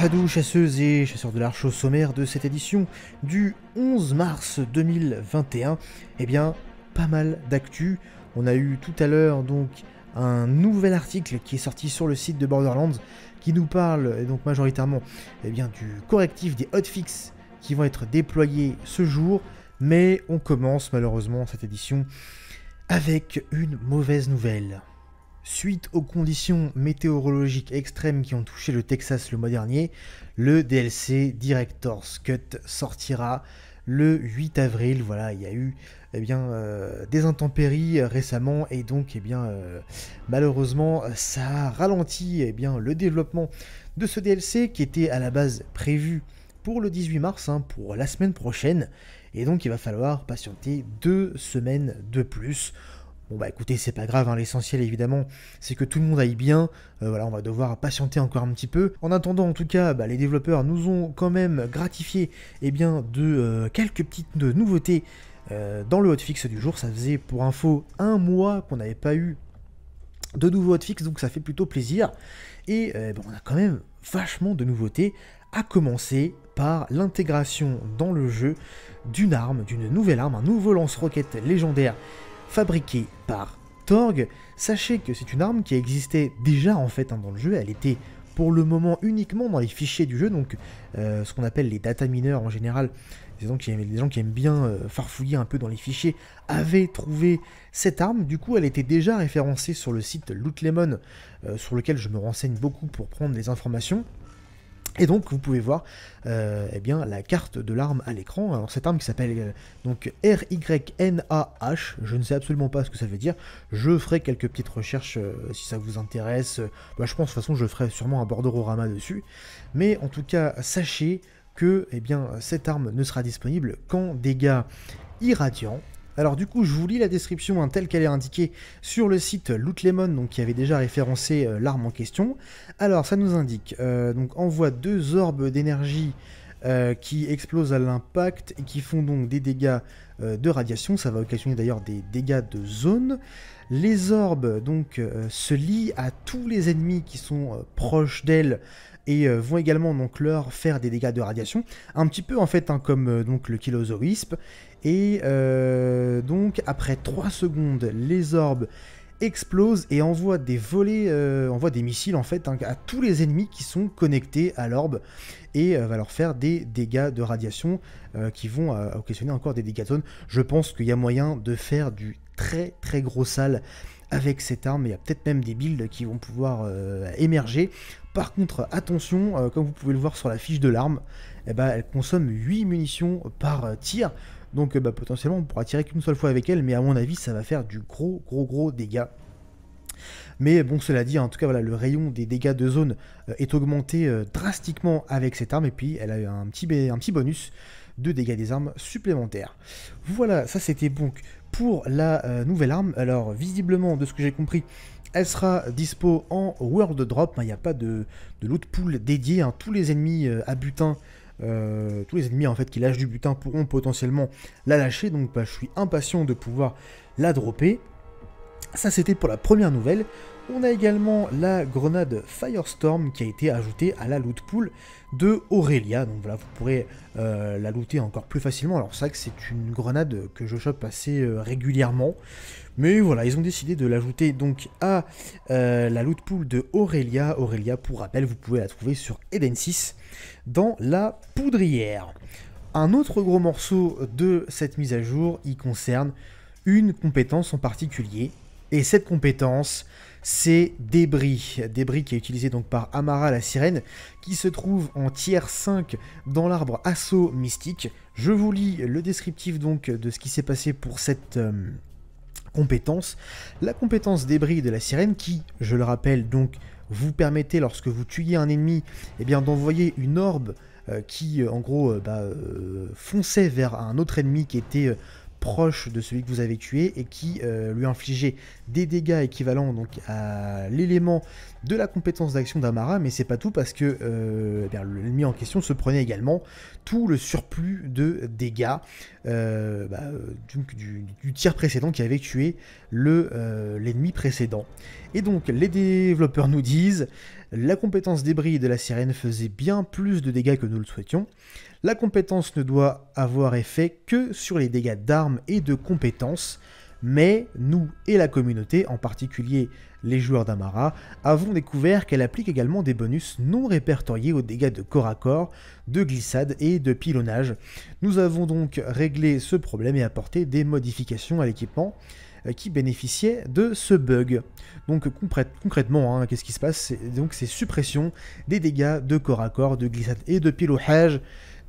Hadou, chasseuses et chasseurs de l'arche au sommaire de cette édition du 11 mars 2021. Eh bien, pas mal d'actu. On a eu tout à l'heure donc un nouvel article qui est sorti sur le site de Borderlands qui nous parle donc majoritairement et eh bien, du correctif des hotfix qui vont être déployés ce jour. Mais on commence malheureusement cette édition avec une mauvaise nouvelle. Suite aux conditions météorologiques extrêmes qui ont touché le Texas le mois dernier, le DLC Director's Cut sortira le 8 avril. Voilà, il y a eu eh bien, euh, des intempéries récemment et donc eh bien, euh, malheureusement ça a ralenti eh bien, le développement de ce DLC qui était à la base prévu pour le 18 mars, hein, pour la semaine prochaine. Et donc il va falloir patienter deux semaines de plus Bon bah écoutez, c'est pas grave, hein, l'essentiel évidemment, c'est que tout le monde aille bien. Euh, voilà, on va devoir patienter encore un petit peu. En attendant, en tout cas, bah, les développeurs nous ont quand même gratifié eh bien, de euh, quelques petites nouveautés euh, dans le hotfix du jour. Ça faisait pour info un mois qu'on n'avait pas eu de nouveau hotfix, donc ça fait plutôt plaisir. Et eh ben, on a quand même vachement de nouveautés, à commencer par l'intégration dans le jeu d'une arme, d'une nouvelle arme, un nouveau lance-roquette légendaire fabriquée par Torg. Sachez que c'est une arme qui existait déjà en fait hein, dans le jeu, elle était pour le moment uniquement dans les fichiers du jeu, donc euh, ce qu'on appelle les data mineurs en général. Des gens qui aiment, des gens qui aiment bien euh, farfouiller un peu dans les fichiers avaient trouvé cette arme. Du coup, elle était déjà référencée sur le site Loot Lemon, euh, sur lequel je me renseigne beaucoup pour prendre des informations. Et donc vous pouvez voir euh, eh bien, la carte de l'arme à l'écran. Alors cette arme qui s'appelle euh, donc RYNAH, je ne sais absolument pas ce que ça veut dire. Je ferai quelques petites recherches euh, si ça vous intéresse. Bah, je pense de toute façon je ferai sûrement un borderorama dessus. Mais en tout cas sachez que eh bien, cette arme ne sera disponible qu'en dégâts irradiants alors du coup, je vous lis la description hein, telle qu'elle est indiquée sur le site Lootlemon, donc qui avait déjà référencé euh, l'arme en question. Alors ça nous indique, euh, donc envoie deux orbes d'énergie euh, qui explosent à l'impact et qui font donc des dégâts euh, de radiation. Ça va occasionner d'ailleurs des dégâts de zone. Les orbes donc euh, se lient à tous les ennemis qui sont proches d'elles et vont également donc leur faire des dégâts de radiation, un petit peu en fait hein, comme donc le Kilozoisp. Et donc après 3 secondes, les orbes explose et envoie des volets, euh, envoie des missiles en fait hein, à tous les ennemis qui sont connectés à l'orbe et euh, va leur faire des dégâts de radiation euh, qui vont occasionner encore des dégâts de Je pense qu'il y a moyen de faire du très très gros sale avec cette arme, il y a peut-être même des builds qui vont pouvoir émerger. Par contre, attention, comme vous pouvez le voir sur la fiche de l'arme, eh ben, elle consomme 8 munitions par tir. Donc euh, bah, potentiellement on pourra tirer qu'une seule fois avec elle, mais à mon avis ça va faire du gros gros gros dégâts. Mais bon, cela dit, en tout cas, voilà, le rayon des dégâts de zone euh, est augmenté euh, drastiquement avec cette arme. Et puis, elle a un petit, un petit bonus de dégâts des armes supplémentaires. Voilà, ça c'était donc pour la nouvelle arme. Alors, visiblement, de ce que j'ai compris, elle sera dispo en World Drop. Hein, il n'y a pas de, de loot pool dédié. Hein. Tous les ennemis à butin euh, tous les ennemis en fait qui lâchent du butin pourront potentiellement la lâcher. Donc bah, je suis impatient de pouvoir la dropper. Ça c'était pour la première nouvelle. On a également la grenade Firestorm qui a été ajoutée à la loot pool de Aurelia. Donc voilà, vous pourrez euh, la looter encore plus facilement. Alors c'est vrai que c'est une grenade que je chope assez euh, régulièrement. Mais voilà, ils ont décidé de l'ajouter donc à euh, la loot pool de Aurelia. Aurelia, pour rappel, vous pouvez la trouver sur Eden 6 dans la poudrière. Un autre gros morceau de cette mise à jour, il concerne une compétence en particulier. Et cette compétence, c'est Débris. Débris qui est utilisé donc par Amara la sirène, qui se trouve en tiers 5 dans l'arbre Assaut Mystique. Je vous lis le descriptif donc de ce qui s'est passé pour cette... Euh, compétence, la compétence débris de la sirène qui, je le rappelle donc, vous permettait lorsque vous tuiez un ennemi, eh bien d'envoyer une orbe euh, qui euh, en gros bah, fonçait vers un autre ennemi qui était proche de celui que vous avez tué et qui euh, lui infligeait des dégâts équivalents donc, à l'élément de la compétence d'action d'Amara, mais c'est pas tout parce que euh, eh l'ennemi en question se prenait également tout le surplus de dégâts euh, bah, du, tir précédent qui avait tué l'ennemi précédent. Et donc les développeurs nous disent la compétence débris de la sirène faisait bien plus de dégâts que nous le souhaitions. La compétence ne doit avoir effet que sur les dégâts d'armes et de compétences, mais nous et la communauté, en particulier les joueurs d'Amara, avons découvert qu'elle applique également des bonus non répertoriés aux dégâts de corps à corps, de glissade et de pilonnage. Nous avons donc réglé ce problème et apporté des modifications à l'équipement euh, qui bénéficiait de ce bug. Donc concrètement, hein, qu'est-ce qui se passe Donc c'est suppression des dégâts de corps à corps, de glissade et de pilonnage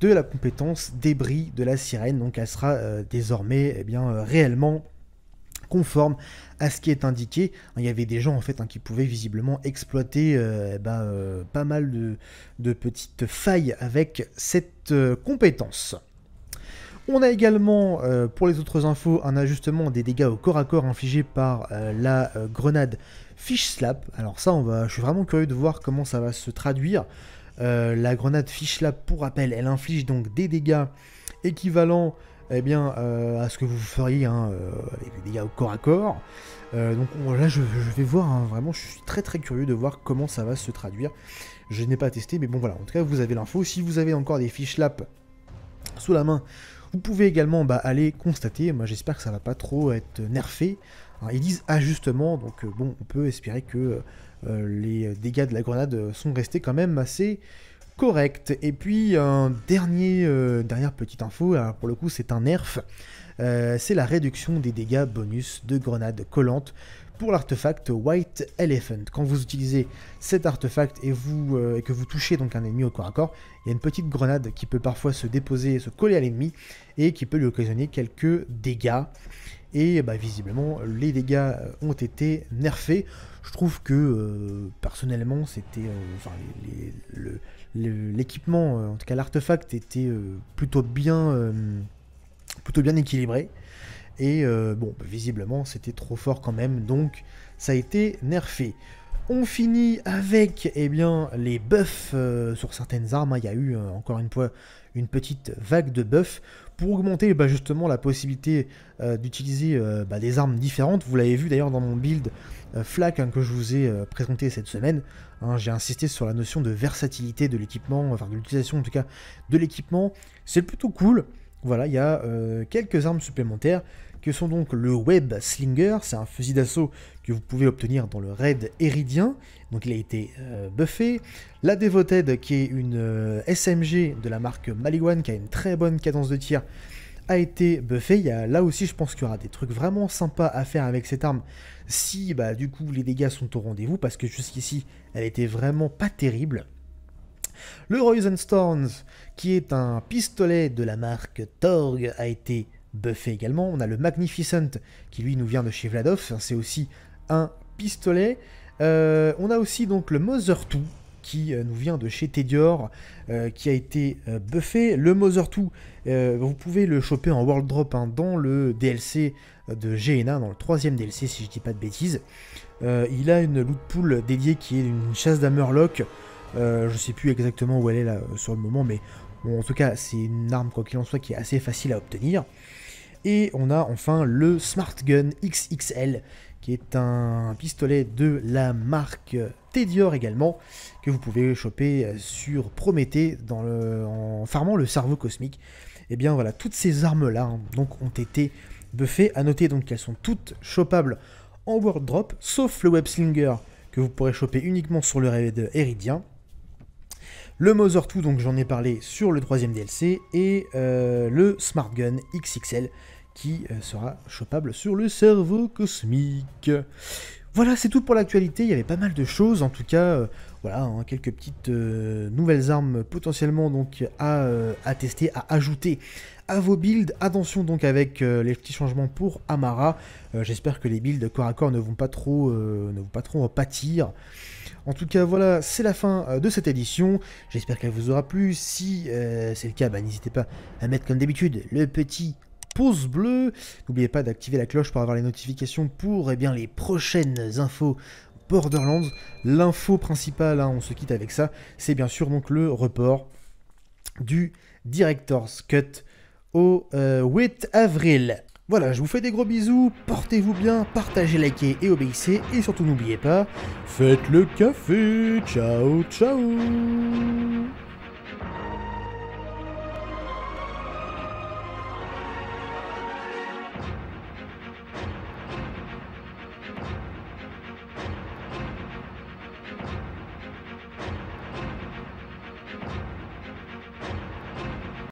de la compétence débris de la sirène. Donc elle sera euh, désormais eh bien, euh, réellement conforme à ce qui est indiqué. Il y avait des gens en fait hein, qui pouvaient visiblement exploiter euh, eh ben, pas mal de, petites failles avec cette compétence. On a également, pour les autres infos, un ajustement des dégâts au corps à corps infligés par la grenade Fish Slap. Alors ça, on va, je suis vraiment curieux de voir comment ça va se traduire. Euh, la grenade Lap pour rappel, elle inflige donc des dégâts équivalents eh bien, euh, à ce que vous feriez hein, euh, avec les dégâts au corps à corps. donc voilà, là, je, vais voir, hein, vraiment, je suis très très curieux de voir comment ça va se traduire. Je n'ai pas testé, mais bon voilà, en tout cas, vous avez l'info. Si vous avez encore des Fischlap sous la main, vous pouvez également bah, aller constater, moi j'espère que ça va pas trop être nerfé. Hein, ils disent ajustement, donc euh, bon, on peut espérer que euh, les dégâts de la grenade euh, sont restés quand même assez corrects. Et puis, un dernier, dernière petite info, hein, pour le coup c'est un nerf, c'est la réduction des dégâts bonus de grenades collantes pour l'artefact White Elephant. Quand vous utilisez cet artefact euh, et, que vous touchez donc un ennemi au corps à corps, il y a une petite grenade qui peut parfois se déposer, se coller à l'ennemi et qui peut lui occasionner quelques dégâts. Et bah, visiblement, les dégâts euh, ont été nerfés. Je trouve que euh, personnellement, c'était, enfin, l'équipement, en tout cas l'artefact, était plutôt bien, plutôt bien équilibré. Et euh, bon, bah, visiblement, c'était trop fort quand même, donc ça a été nerfé. On finit avec eh bien, les buffs euh, sur certaines armes. Hein. Il y a eu euh, encore une fois une petite vague de buffs pour augmenter bah, justement la possibilité d'utiliser bah, des armes différentes. Vous l'avez vu d'ailleurs dans mon build FLAC hein, que je vous ai présenté cette semaine. Hein, j'ai insisté sur la notion de versatilité de l'équipement, enfin de l'utilisation en tout cas de l'équipement. C'est plutôt cool. Voilà, il y a quelques armes supplémentaires que sont donc le Web Slinger, c'est un fusil d'assaut que vous pouvez obtenir dans le raid éridien donc il a été euh, buffé. La Devoted, qui est une euh, SMG de la marque Maliwan, qui a une très bonne cadence de tir, a été buffé. Il là aussi, je pense qu'il y aura des trucs vraiment sympas à faire avec cette arme si bah, du coup les dégâts sont au rendez-vous, parce que jusqu'ici, elle était vraiment pas terrible. Le Royzen qui est un pistolet de la marque Torg, a été buffé également. On a le Magnificent qui lui nous vient de chez Vladov, c'est aussi un pistolet. Euh, on a aussi donc le Mother 2 qui euh, nous vient de chez Tedior, euh, qui a été buffé. Le Mother 2, vous pouvez le choper en World Drop hein, dans le DLC de GNA, dans le troisième DLC si je dis pas de bêtises. il a une loot pool dédiée qui est une chasse d'un murloc. je sais plus exactement où elle est là sur le moment, mais en tout cas, c'est une arme, quoi qu'il en soit, qui est assez facile à obtenir. Et on a enfin le Smart Gun XXL, qui est un pistolet de la marque Tedior également, que vous pouvez choper sur Prométhée en farmant le cerveau cosmique. Et eh bien voilà, toutes ces armes-là hein, ont été buffées. À noter donc qu'elles sont toutes chopables en World Drop, sauf le Web Slinger, que vous pourrez choper uniquement sur le raid Eridien. Le Mother 2, donc j'en ai parlé sur le troisième DLC, et euh, le Smart Gun XXL qui euh, sera chopable sur le cerveau cosmique. Voilà, c'est tout pour l'actualité. Il y avait pas mal de choses, en tout cas, euh, voilà, hein, quelques petites nouvelles armes potentiellement donc à, tester, à ajouter à vos builds. Attention donc avec les petits changements pour Amara. J'espère que les builds corps à corps ne vont pas trop, ne vont pas trop en pâtir. En tout cas, voilà, c'est la fin euh, de cette édition. J'espère qu'elle vous aura plu. Si euh, c'est le cas, bah, n'hésitez pas à mettre comme d'habitude le petit pouce bleu. N'oubliez pas d'activer la cloche pour avoir les notifications pour et eh bien, les prochaines infos Borderlands. L'info principale, hein, on se quitte avec ça, c'est bien sûr donc le report du Director's Cut au 8 euh, avril. Voilà, je vous fais des gros bisous, portez-vous bien, partagez, likez et obéissez, et surtout n'oubliez pas, faites le café, ciao ciao